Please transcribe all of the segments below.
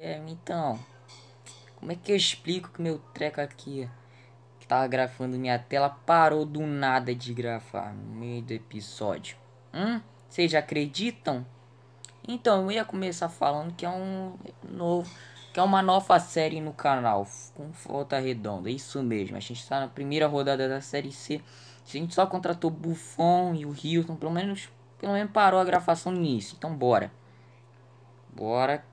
É, então, como é que eu explico que meu treco aqui, que tava gravando minha tela, parou do nada de gravar no meio do episódio? Hum? Vocês acreditam? Então, eu ia começar falando que é um novo, que é uma nova série no canal, com volta redonda, isso mesmo. A gente tá na primeira rodada da série C. A gente só contratou Buffon e o Hilton, pelo menos, pelo menos parou a gravação nisso. Então, bora. Bora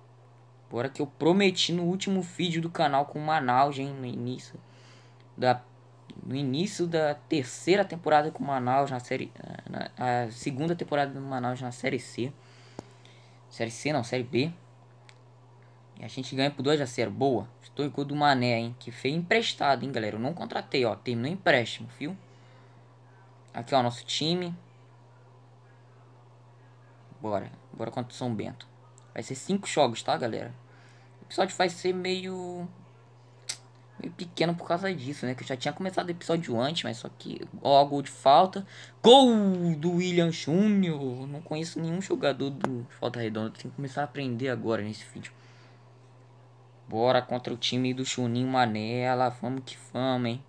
Bora que eu prometi no último vídeo do canal com o Manaus, hein, no início da no início da terceira temporada com o Manaus na série eh, na, a segunda temporada do Manaus na série C. Série C não, série B. E a gente ganha por 2 a 0. Boa. Estou com o do Mané, hein, que foi emprestado, hein, galera. Eu não contratei, ó, terminou empréstimo, viu? Aqui ó, nosso time. Bora, bora contra o São Bento. Vai ser cinco jogos, tá, galera? O episódio vai ser meio... Meio pequeno por causa disso, né? Que eu já tinha começado o episódio antes, mas só que... Ó, gol de falta. Gol do William Júnior! Não conheço nenhum jogador do Falta Redonda. Tem que começar a aprender agora nesse vídeo. Bora contra o time do Chuninho Manela. Vamos que vamos, hein?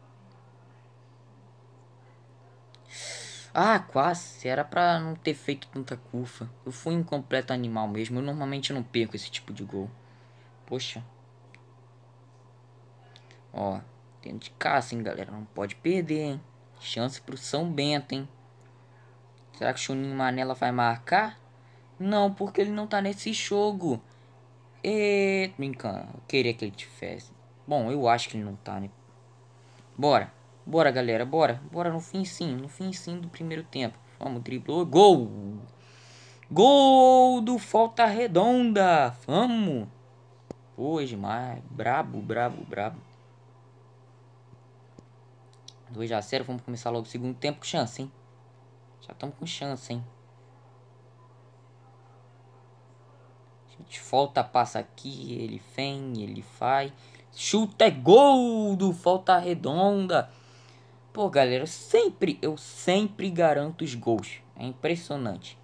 Ah, quase. Era pra não ter feito tanta curva. Eu fui um completo animal mesmo. Eu normalmente não perco esse tipo de gol. Poxa. Ó, tendo de casa, hein, galera. Não pode perder, hein. Chance pro São Bento, hein. Será que o Chuninho Manela vai marcar? Não, porque ele não tá nesse jogo. E... Brincando. Eu queria que ele tivesse. Bom, eu acho que ele não tá, né? Bora. Bora, galera, bora. Bora no fim sim, no fim sim do primeiro tempo. Vamos, driblou, gol! Gol do Falta Redonda! Vamos! Foi demais, brabo, brabo, brabo. 2 a 0 vamos começar logo o segundo tempo com chance, hein? Já estamos com chance, hein? A gente falta, passa aqui, ele vem, ele vai. Chuta, é gol do Falta Redonda! Pô, galera, eu sempre, eu sempre garanto os gols. É impressionante.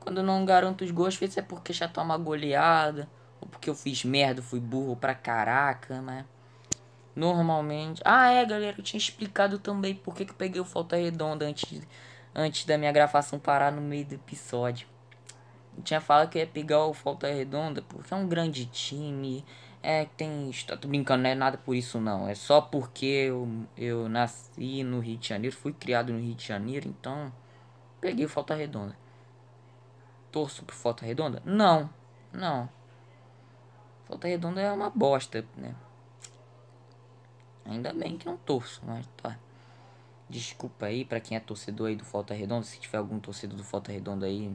Quando eu não garanto os gols, isso é porque já toma goleada, ou porque eu fiz merda, fui burro pra caraca, né? Normalmente. Ah, é, galera, eu tinha explicado também por que, que eu peguei o falta redonda antes, antes da minha gravação parar no meio do episódio. Eu tinha falado que eu ia pegar o Falta Redonda porque é um grande time, é que tem. Tô brincando, não é nada por isso não. É só porque eu, eu nasci no Rio de Janeiro, fui criado no Rio de Janeiro, então. Peguei falta redonda. Torço por falta redonda? Não, não. Falta redonda é uma bosta, né? Ainda bem que não torço, mas tá. Desculpa aí para quem é torcedor aí do Falta Redonda, se tiver algum torcedor do Falta Redonda aí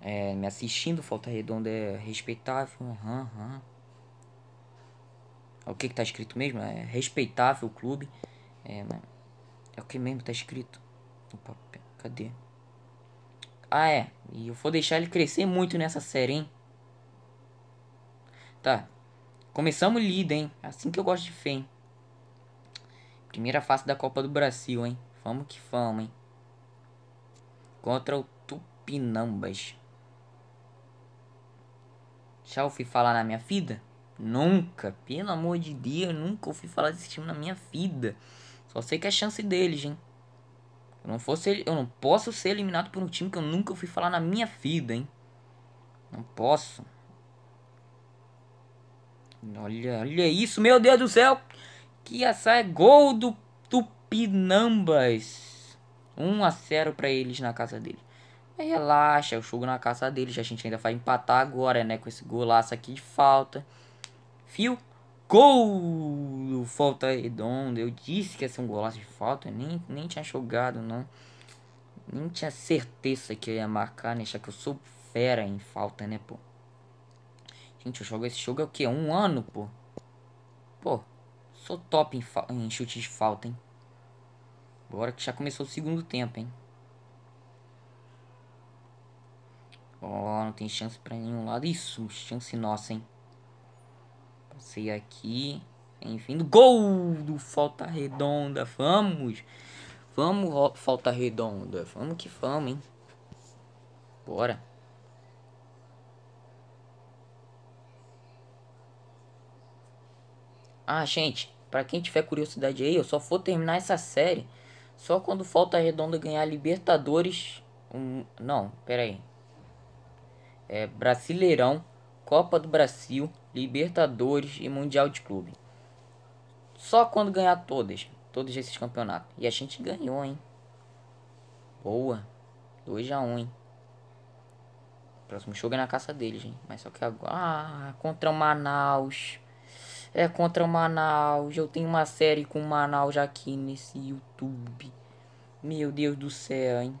é, me assistindo, Falta Redonda é respeitável, aham, uhum, aham. Uhum. É o que está escrito mesmo? É respeitável o clube. É, né? é o que mesmo está escrito. Opa, cadê? Ah, é. E eu vou deixar ele crescer muito nessa série, hein? Tá. Começamos líder, hein? É assim que eu gosto de fé, hein? Primeira fase da Copa do Brasil, hein? Vamos que vamos, hein? Contra o Tupinambas. Já ouvi falar na minha vida? Nunca, pelo amor de Deus, nunca ouvi falar desse time na minha vida. Só sei que é chance deles, hein? Eu não, fosse, eu não posso ser eliminado por um time que eu nunca ouvi falar na minha vida, hein? Não posso. Olha, olha isso, meu Deus do céu! Que açaí é gol do Tupinambas. 1 a 0 para eles na casa dele. relaxa, eu é jogo na casa deles. A gente ainda vai empatar agora, né? Com esse golaço aqui de falta. Fio. Gol! Falta redonda. Eu disse que ia ser um golaço de falta. Eu nem, nem tinha jogado, não. Nem tinha certeza que eu ia marcar, né? Já que eu sou fera em falta, né, pô? Gente, eu jogo esse jogo é o quê? Um ano, pô? Pô, sou top em, em chute de falta, hein? Bora que já começou o segundo tempo, hein? Ó, oh, não tem chance pra nenhum lado. Isso, chance nossa, hein? sei aqui. Enfim, gol do Falta Redonda. Vamos. Vamos, Falta Redonda. Vamos que vamos, hein? Bora. Ah, gente, para quem tiver curiosidade aí, eu só vou terminar essa série só quando Falta Redonda ganhar Libertadores. Um, não, pera aí. É Brasileirão, Copa do Brasil Libertadores e Mundial de Clube. Só quando ganhar todas, todos esses campeonatos. E a gente ganhou, hein? Boa. 2 a 1 um, hein? Próximo jogo é na caça deles, hein? Mas só que agora. Ah, contra o Manaus. É contra o Manaus. Eu tenho uma série com o Manaus aqui nesse YouTube. Meu Deus do céu, hein?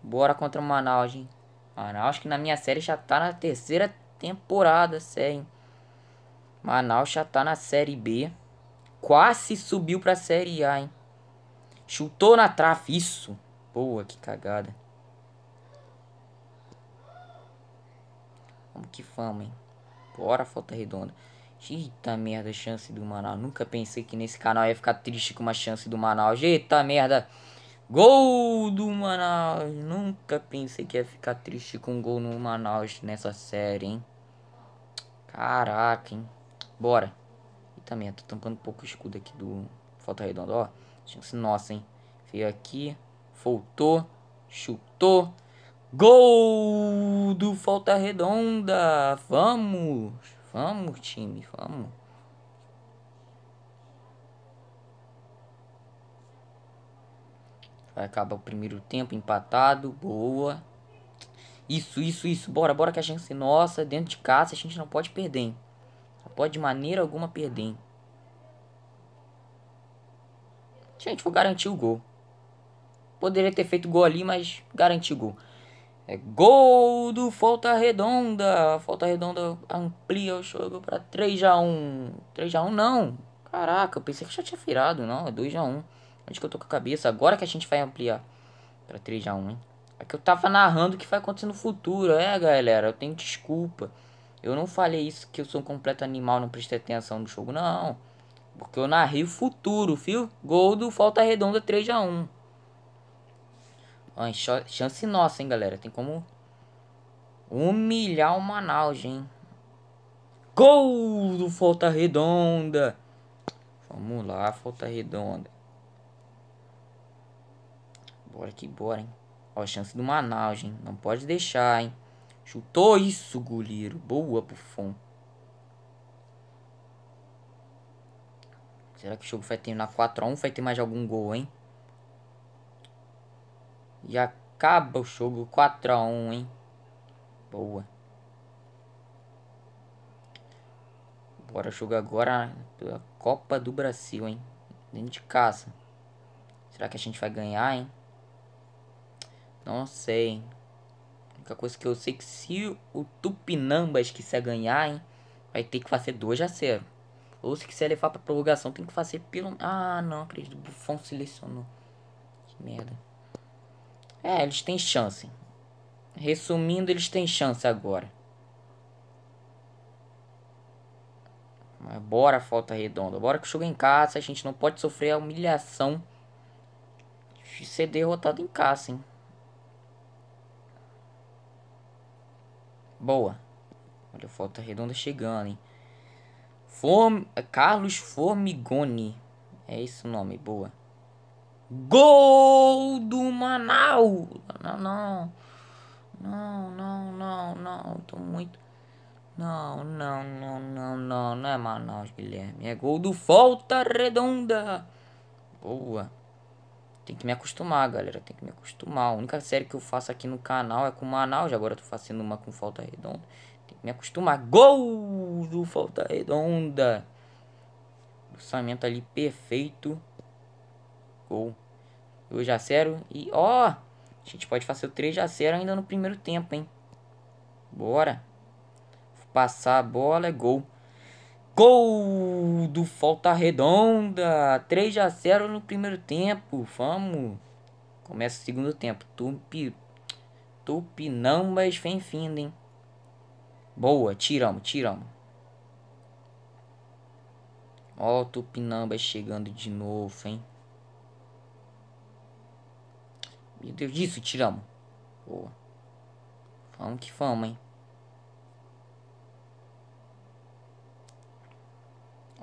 Bora contra o Manaus, hein? Manaus que na minha série já tá na terceira temporada hein. Manaus já tá na Série B. Quase subiu pra Série A, hein? Chutou na trave, isso. Boa, que cagada. Vamos que fama, hein? Bora, falta redonda. Eita merda, chance do Manaus. Nunca pensei que nesse canal ia ficar triste com uma chance do Manaus. Eita merda. Gol do Manaus. Nunca pensei que ia ficar triste com um gol no Manaus nessa série, hein? Caraca, hein? Bora. E também tá tô tampando um pouco o escudo aqui do Falta Redonda, ó. tinha Chance nossa, hein? Veio aqui, voltou, chutou. Gol do Falta Redonda! Vamos! Vamos, time, vamos. Vai acabar o primeiro tempo empatado, boa. Isso, isso, isso. Bora, bora que a chance é nossa. Dentro de casa a gente não pode perder. Não pode de maneira alguma perder. Gente, vou garantir o gol. Poderia ter feito gol ali, mas garanti o gol. É gol do Falta Redonda. Falta Redonda amplia o jogo para 3x1. 3x1 não. Caraca, eu pensei que já tinha virado. Não, é 2x1. Onde que eu tô com a cabeça? Agora que a gente vai ampliar para 3x1, hein? É que eu tava narrando o que vai acontecer no futuro. É, galera, eu tenho desculpa. Eu não falei isso que eu sou um completo animal, não prestei atenção no jogo, não. Porque eu narrei o futuro, viu? Gol do Falta Redonda 3x1. Chance nossa, hein, galera. Tem como humilhar o Manaus, hein? Gol do Falta Redonda. Vamos lá, Falta Redonda. Bora que bora, hein? Ó, a chance do Manaus, hein? Não pode deixar, hein? Chutou isso, goleiro. Boa, Buffon. Será que o jogo vai terminar 4x1? Vai ter mais algum gol, hein? E acaba o jogo 4x1, hein? Boa. Bora jogar agora a Copa do Brasil, hein? Dentro de casa. Será que a gente vai ganhar, hein? Não sei. Hein? A única coisa que eu sei é que se o Tupinambas quiser ganhar, hein, vai ter que fazer 2 a 0. Ou se quiser levar pra prorrogação, tem que fazer pelo. Ah, não, acredito. O Buffon selecionou. Que merda. É, eles têm chance. Resumindo, eles têm chance agora. Mas bora, falta redonda. Bora que o jogo é em casa. A gente não pode sofrer a humilhação de ser derrotado em casa, hein? Boa. Olha, falta redonda chegando, hein? Form... Carlos Formigoni. É esse o nome, boa. Gol do Manaus! Não, não. Não, não, não, não. Tô muito. Não, não, não, não, não. Não é Manaus, Guilherme. É gol do falta Redonda. Boa. Tem que me acostumar, galera. Tem que me acostumar. A única série que eu faço aqui no canal é com Manaus. Agora eu tô fazendo uma com Falta Redonda. Tem que me acostumar. Gol do Falta Redonda. Lançamento ali perfeito. Gol. 2 a 0 E ó, a gente pode fazer o 3 a 0 ainda no primeiro tempo, hein? Bora. Passar a bola, é gol. Gol do Falta Redonda. 3 a 0 no primeiro tempo. Vamos. Começa o segundo tempo. Tupi, tupinambas vem findo, hein? Boa, tiramos, tiramos. Ó, o Tupinambas chegando de novo, hein? Meu Deus, disso, tiramos. Boa. Vamos que vamos, hein?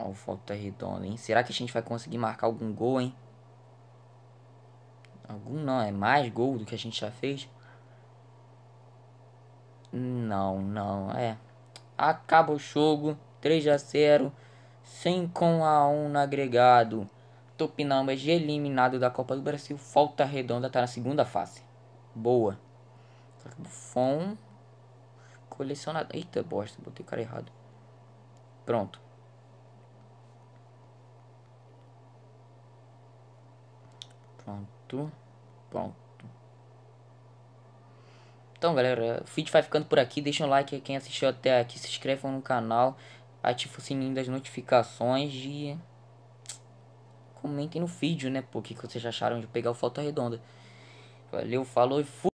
Ó, o tá hein? Será que a gente vai conseguir marcar algum gol, hein? Algum não, é mais gol do que a gente já fez? Não, não, é. Acaba o jogo, 3 a 0 5 com a 1 no agregado. Tupinambas eliminado da Copa do Brasil. Falta redonda tá na segunda fase. Boa. Buffon. colecionado Eita bosta, botei o cara errado. Pronto. Pronto. Pronto. Então, galera, o vídeo vai ficando por aqui. Deixa um like quem assistiu até aqui. Se inscrevam no canal. Ativa o sininho das notificações e... Comentem no vídeo, né, pô, o que, vocês acharam de pegar o Falta Redonda. Valeu, falou e fui!